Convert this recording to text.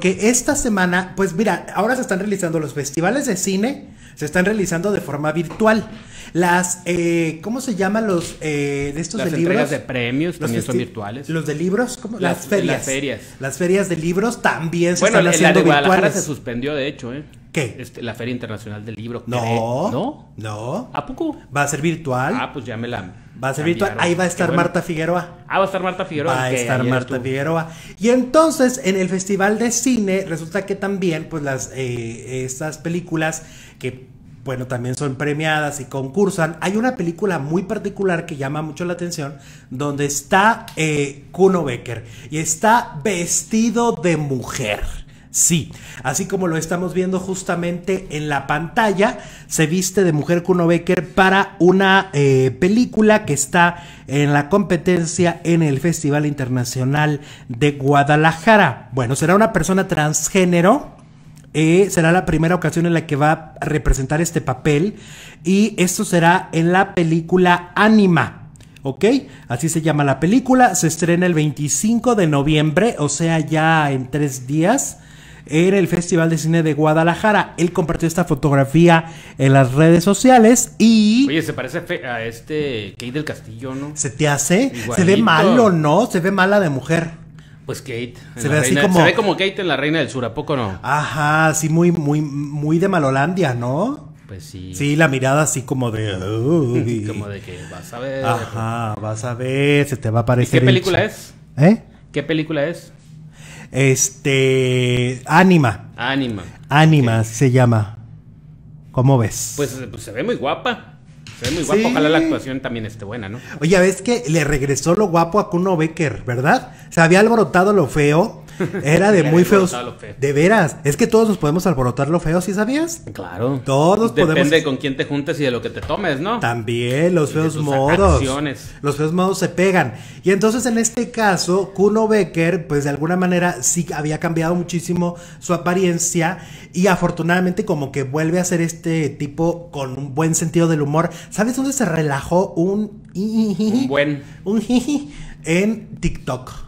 que esta semana, pues mira, ahora se están realizando los festivales de cine, se están realizando de forma virtual. Las, eh, ¿cómo se llaman los eh, de estos las de libros? de premios también son virtuales. Los de libros, ¿cómo? Las, ferias. Las ferias. Las ferias de libros también se están haciendo virtuales. la de Guadalajara se suspendió, de hecho, ¿eh? ¿Qué? Este, la Feria Internacional del Libro. No. No. ¿A poco? ¿Va a ser virtual? Ah, pues ya me la. Va a ser virtual. Ahí va a estar Marta Figueroa. Ah, va a estar Marta Figueroa. Va a estar Marta Figueroa. Y entonces, en el Festival de Cine, resulta que también, pues, las eh, estas películas que bueno, también son premiadas y concursan. Hay una película muy particular que llama mucho la atención, donde está eh, Kuno Becker y está vestido de mujer. Sí, así como lo estamos viendo justamente en la pantalla, se viste de mujer Kuno Becker para una eh, película que está en la competencia en el Festival Internacional de Guadalajara. Bueno, será una persona transgénero, eh, será la primera ocasión en la que va a representar este papel y esto será en la película Anima. ¿ok? Así se llama la película, se estrena el 25 de noviembre, o sea, ya en tres días era el Festival de Cine de Guadalajara. Él compartió esta fotografía en las redes sociales y... Oye, se parece a este Kate del Castillo, ¿no? ¿Se te hace? Se ve malo, ¿no? Se ve mala de mujer. Pues Kate. Se ve, así como... se ve como Kate en La Reina del Sur, ¿a poco no? Ajá, sí, muy, muy, muy de Malolandia, ¿no? Pues sí. Sí, la mirada así como de. como de que vas a ver. Ajá, vas a ver, se te va a aparecer. ¿Y ¿Qué película es? ¿Eh? ¿Qué película es? Este. Ánima. Ánima. Ánima se llama. ¿Cómo ves? Pues, pues, se ve muy guapa. Se ve muy guapa. Ojalá la actuación también esté buena, ¿no? Oye, ves que le regresó lo guapo a Kuno Becker, ¿verdad? Se había alborotado lo feo Era de muy feos. Feo. De veras. Es que todos nos podemos alborotar lo feo, ¿sí sabías? Claro. Todos podemos. Depende con quién te juntes y de lo que te tomes, ¿no? También, los feos modos. Los feos modos se pegan. Y entonces, en este caso, Kuno Becker, pues de alguna manera sí había cambiado muchísimo su apariencia. Y afortunadamente, como que vuelve a ser este tipo con un buen sentido del humor. ¿Sabes dónde se relajó un. Un buen. Un en TikTok.